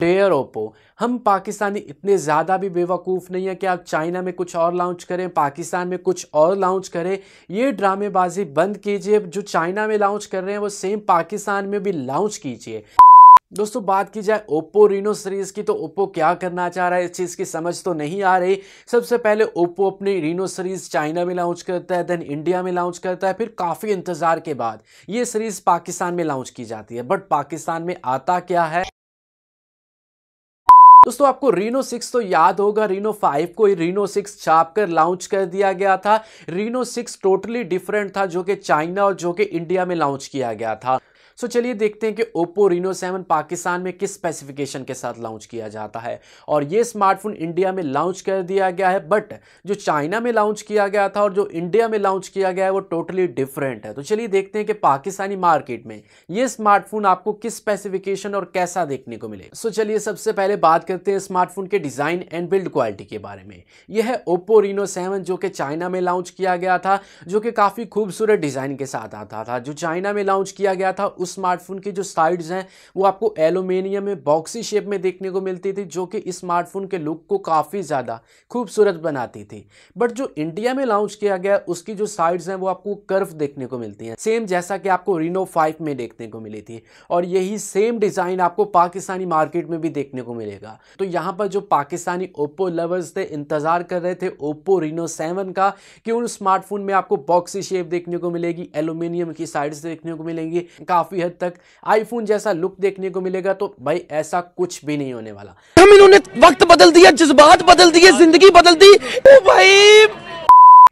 dare Oppo हम पाकिस्तानी इतने ज़्यादा भी बेवकूफ़ नहीं है कि आप चाइना में कुछ और लॉन्च करें पाकिस्तान में कुछ और लॉन्च करें ये ड्रामेबाजी बंद कीजिए जो चाइना में लॉन्च कर रहे हैं वो सेम पाकिस्तान में भी लॉन्च कीजिए दोस्तों बात की जाए ओप्पो रीनो सीरीज़ की तो ओप्पो क्या करना चाह रहा है इस चीज़ की समझ तो नहीं आ रही सबसे पहले ओप्पो अपनी रीनो सीरीज़ चाइना में लॉन्च करता है देन इंडिया में लॉन्च करता है फिर काफ़ी इंतज़ार के बाद ये सीरीज़ पाकिस्तान में लॉन्च की जाती है बट पाकिस्तान में आता क्या है दोस्तों आपको रीनो सिक्स तो याद होगा रीनो फाइव को ही रीनो सिक्स छाप कर लॉन्च कर दिया गया था रीनो सिक्स टोटली डिफरेंट था जो कि चाइना और जो कि इंडिया में लॉन्च किया गया था सो चलिए देखते हैं कि ओप्पो रिनो सेवन पाकिस्तान में किस स्पेसिफिकेशन के साथ लॉन्च किया जाता है और ये स्मार्टफोन इंडिया में लॉन्च कर दिया गया है बट जो चाइना में लॉन्च किया गया था और जो इंडिया में लॉन्च किया गया है वो टोटली डिफरेंट है तो चलिए देखते हैं कि पाकिस्तानी मार्केट में ये स्मार्टफोन आपको किस स्पेसिफिकेशन और कैसा देखने को मिलेगा सो चलिए सबसे पहले बात करते हैं स्मार्टफोन के डिज़ाइन एंड बिल्ड क्वालिटी के बारे में यह है ओप्पो रिनो सेवन जो कि चाइना में लॉन्च किया गया था जो कि काफ़ी खूबसूरत डिज़ाइन के साथ आता था जो चाइना में लॉन्च किया गया था उस स्मार्टफोन के जो साइड्स हैं वो आपको एलोमिनियम में बॉक्सी शेप में देखने को मिलती थी जो कि स्मार्टफोन के लुक को काफ़ी ज़्यादा खूबसूरत बनाती थी बट जो इंडिया में लॉन्च किया गया उसकी जो साइड्स हैं वो आपको कर्व देखने को मिलती हैं सेम जैसा कि आपको रिनो फाइव में देखने को मिली थी और यही सेम डिज़ाइन आपको पाकिस्तानी मार्केट में भी देखने को मिलेगा तो यहाँ पर जो पाकिस्तानी ओप्पो लवर्स थे इंतज़ार कर रहे थे ओप्पो रिनो सेवन का कि उन स्मार्टफोन में आपको बॉक्सी शेप देखने को मिलेगी एलुमिनियम की साइड्स देखने को मिलेंगी काफ़ी काफ़ी हद तक आईफोन जैसा लुक देखने को मिलेगा तो भाई ऐसा कुछ भी नहीं होने वाला हम इन्होंने वक्त बदल दिया जज्बात बदल दिए जिंदगी बदल दी भाई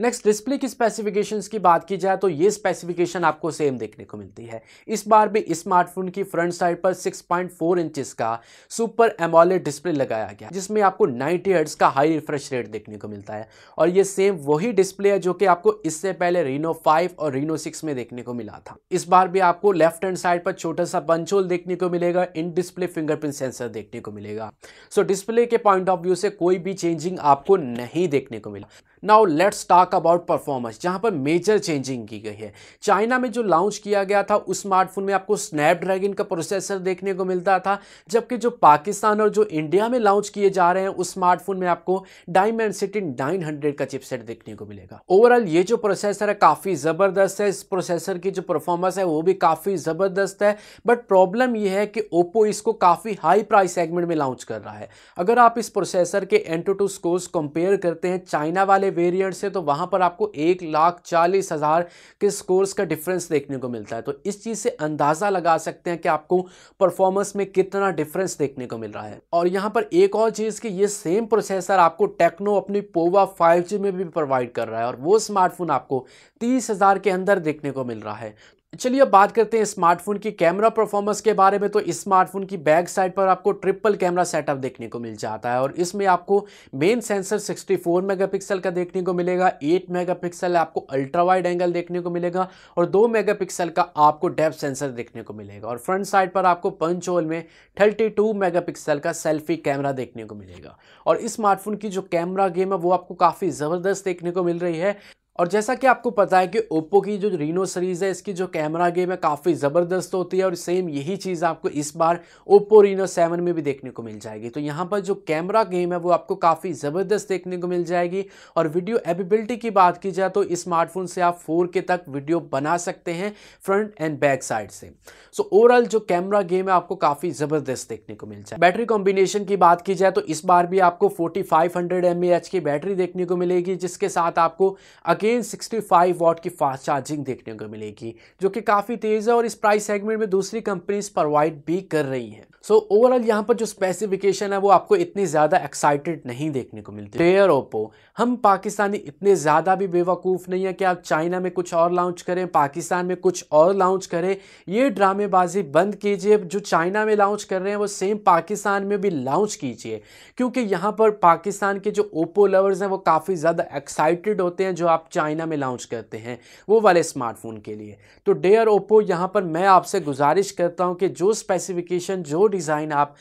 नेक्स्ट डिस्प्ले की स्पेसिफिकेशंस की बात की जाए तो ये स्पेसिफिकेशन आपको सेम देखने को मिलती है इस बार भी स्मार्टफोन की फ्रंट साइड पर 6.4 इंचिस का सुपर एमोलेड डिस्प्ले लगाया गया जिसमें आपको 90 हर्ट्स का हाई रिफ्रेश रेट देखने को मिलता है और ये सेम वही डिस्प्ले है जो कि आपको इससे पहले रीनो फाइव और रीनो सिक्स में देखने को मिला था इस बार भी आपको लेफ्ट हैंड साइड पर छोटा सा पंचोल देखने को मिलेगा इन डिस्प्ले फिंगरप्रिंट सेंसर देखने को मिलेगा सो so, डिस्प्ले के पॉइंट ऑफ व्यू से कोई भी चेंजिंग आपको नहीं देखने को मिला now let's talk about performance जहां पर मेजर चेंजिंग की गई है चाइना में जो लॉन्च किया गया था उस स्मार्टफोन में आपको स्नैपड्रैगन का प्रोसेसर देखने को मिलता था जबकि जो पाकिस्तान और जो इंडिया में लॉन्च किए जा रहे हैं उस स्मार्टफोन में आपको डायमंड सिटी नाइन हंड्रेड का चिपसेट देखने को मिलेगा ओवरऑल ये जो प्रोसेसर है काफ़ी ज़बरदस्त है इस प्रोसेसर की जो परफॉर्मेंस है वो भी काफ़ी ज़बरदस्त है बट प्रॉब्लम यह है कि ओप्पो इसको काफ़ी हाई प्राइस सेगमेंट में लॉन्च कर रहा है अगर आप इस प्रोसेसर के एन टू स्कोर्स कंपेयर करते हैं चाइना वाले वेरिएंट से तो वहाँ पर आपको एक लाख चालीस हज़ार के स्कोर्स का डिफरेंस देखने को मिलता है तो इस चीज़ से अंदाज़ा लगा सकते हैं कि आपको परफॉर्मेंस में कितना डिफरेंस देखने को मिल रहा है और यहाँ पर एक और चीज़ कि ये सेम प्रोसेसर आपको टेक्नो अपनी पोवा फाइव में भी प्रोवाइड कर रहा है और वो स्मार्टफोन आपको तीस के अंदर देखने को मिल रहा है चलिए अब बात करते हैं स्मार्टफोन की कैमरा परफॉर्मेंस के बारे में तो स्मार्टफोन की बैक साइड पर आपको ट्रिपल कैमरा सेटअप देखने को मिल जाता है और इसमें आपको मेन सेंसर 64 मेगापिक्सल का देखने को मिलेगा 8 मेगापिक्सल आपको अल्ट्रा वाइड एंगल देखने को मिलेगा और 2 मेगापिक्सल का आपको डेप सेंसर देखने को मिलेगा और फ्रंट साइड पर आपको पंच होल में थर्टी टू का सेल्फी कैमरा देखने को मिलेगा और स्मार्टफोन की जो कैमरा गेम है वो आपको काफ़ी ज़बरदस्त देखने को मिल रही है और जैसा कि आपको पता है कि ओप्पो की जो रीनो सीरीज़ है इसकी जो कैमरा गेम है काफ़ी ज़बरदस्त होती है और सेम यही चीज़ आपको इस बार ओप्पो रीनो सेवन में भी देखने को मिल जाएगी तो यहाँ पर जो कैमरा गेम है वो आपको काफ़ी ज़बरदस्त देखने को मिल जाएगी और वीडियो एबिलिटी की बात की जाए तो स्मार्टफोन से आप फोर के तक वीडियो बना सकते हैं फ्रंट एंड बैक साइड से सो so, ओवरऑल जो कैमरा गेम है आपको काफ़ी ज़बरदस्त देखने को मिल जाए बैटरी कॉम्बिनेशन की बात की जाए तो इस बार भी आपको फोर्टी फाइव की बैटरी देखने को मिलेगी जिसके साथ आपको अगेन 65 वॉट की फास्ट चार्जिंग देखने को मिलेगी जो कि काफ़ी तेज़ है और इस प्राइस सेगमेंट में दूसरी कंपनीज प्रोवाइड भी कर रही हैं सो ओवरऑल यहाँ पर जो स्पेसिफिकेशन है वो आपको इतनी ज़्यादा एक्साइटेड नहीं देखने को मिलती टेयर ओप्पो हम पाकिस्तानी इतने ज़्यादा भी बेवकूफ़ नहीं है कि आप चाइना में कुछ और लॉन्च करें पाकिस्तान में कुछ और लॉन्च करें ये ड्रामेबाजी बंद कीजिए जो चाइना में लॉन्च कर रहे हैं वो सेम पाकिस्तान में भी लॉन्च कीजिए क्योंकि यहाँ पर पाकिस्तान के जो ओप्पो लवर्स हैं वो काफ़ी ज़्यादा एक्साइटेड होते हैं जो आप चाइना में लॉन्च करते हैं वो वाले स्मार्टफोन के लिए तो डेयर ओप्पो यहाँ पर मैं आपसे गुजारिश करता हूँ कि जो स्पेसिफिकेशन जो डिज़ाइन आप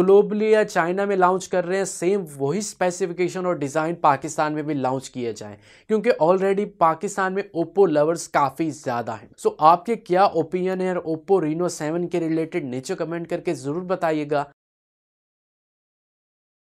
ग्लोबली या चाइना में लॉन्च कर रहे हैं सेम वही स्पेसिफिकेशन और डिज़ाइन पाकिस्तान में भी लॉन्च किए जाएँ क्योंकि ऑलरेडी पाकिस्तान में ओप्पो लवर्स काफ़ी ज़्यादा हैं सो आपके क्या ओपिनियन है ओप्पो रीनो सेवन के रिलेटेड नीचे कमेंट करके ज़रूर बताइएगा